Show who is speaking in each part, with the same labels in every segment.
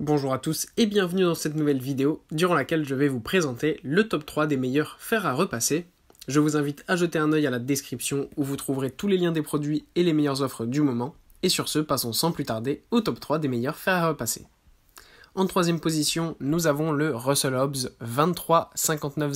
Speaker 1: Bonjour à tous et bienvenue dans cette nouvelle vidéo durant laquelle je vais vous présenter le top 3 des meilleurs fers à repasser. Je vous invite à jeter un œil à la description où vous trouverez tous les liens des produits et les meilleures offres du moment. Et sur ce, passons sans plus tarder au top 3 des meilleurs fers à repasser. En troisième position, nous avons le Russell Hobbs 23 59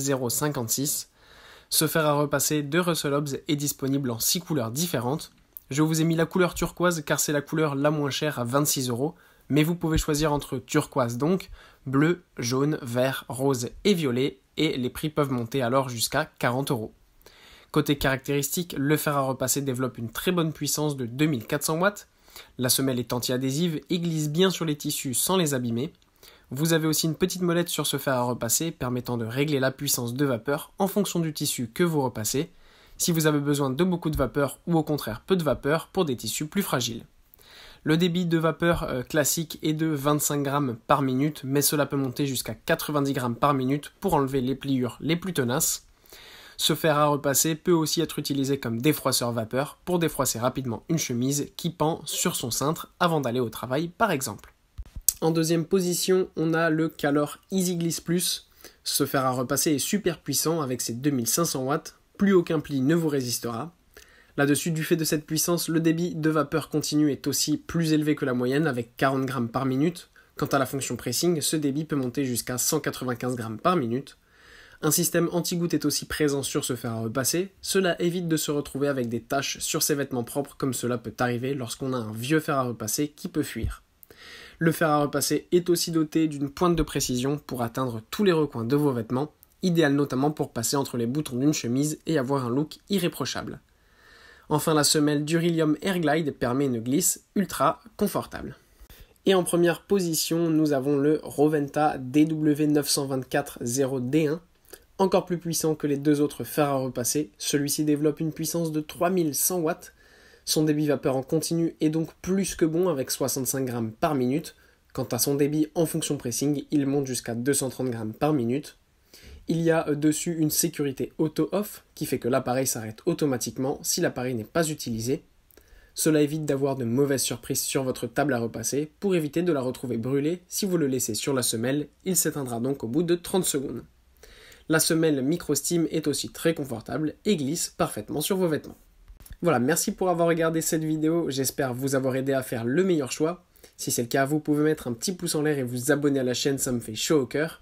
Speaker 1: Ce fer à repasser de Russell Hobbs est disponible en 6 couleurs différentes. Je vous ai mis la couleur turquoise car c'est la couleur la moins chère à 26 euros, mais vous pouvez choisir entre turquoise donc, bleu, jaune, vert, rose et violet, et les prix peuvent monter alors jusqu'à 40 euros. Côté caractéristique, le fer à repasser développe une très bonne puissance de 2400 watts, la semelle est anti-adhésive et glisse bien sur les tissus sans les abîmer. Vous avez aussi une petite molette sur ce fer à repasser permettant de régler la puissance de vapeur en fonction du tissu que vous repassez, si vous avez besoin de beaucoup de vapeur ou au contraire peu de vapeur pour des tissus plus fragiles. Le débit de vapeur euh, classique est de 25 grammes par minute, mais cela peut monter jusqu'à 90 grammes par minute pour enlever les pliures les plus tenaces. Ce fer à repasser peut aussi être utilisé comme défroisseur vapeur pour défroisser rapidement une chemise qui pend sur son cintre avant d'aller au travail par exemple. En deuxième position, on a le Calor Easy Gliss Plus. Ce fer à repasser est super puissant avec ses 2500 watts, plus aucun pli ne vous résistera. Là-dessus, du fait de cette puissance, le débit de vapeur continue est aussi plus élevé que la moyenne, avec 40 grammes par minute. Quant à la fonction pressing, ce débit peut monter jusqu'à 195 grammes par minute. Un système anti-goutte est aussi présent sur ce fer à repasser, cela évite de se retrouver avec des taches sur ses vêtements propres comme cela peut arriver lorsqu'on a un vieux fer à repasser qui peut fuir. Le fer à repasser est aussi doté d'une pointe de précision pour atteindre tous les recoins de vos vêtements, idéal notamment pour passer entre les boutons d'une chemise et avoir un look irréprochable. Enfin, la semelle Durillium Airglide permet une glisse ultra confortable. Et en première position, nous avons le Roventa dw 9240 d 1 Encore plus puissant que les deux autres fers à repasser, celui-ci développe une puissance de 3100 watts. Son débit vapeur en continu est donc plus que bon avec 65 grammes par minute. Quant à son débit en fonction pressing, il monte jusqu'à 230 grammes par minute, il y a euh, dessus une sécurité auto-off qui fait que l'appareil s'arrête automatiquement si l'appareil n'est pas utilisé. Cela évite d'avoir de mauvaises surprises sur votre table à repasser pour éviter de la retrouver brûlée. Si vous le laissez sur la semelle, il s'éteindra donc au bout de 30 secondes. La semelle MicroSteam est aussi très confortable et glisse parfaitement sur vos vêtements. Voilà, merci pour avoir regardé cette vidéo, j'espère vous avoir aidé à faire le meilleur choix. Si c'est le cas, vous pouvez mettre un petit pouce en l'air et vous abonner à la chaîne, ça me fait chaud au cœur.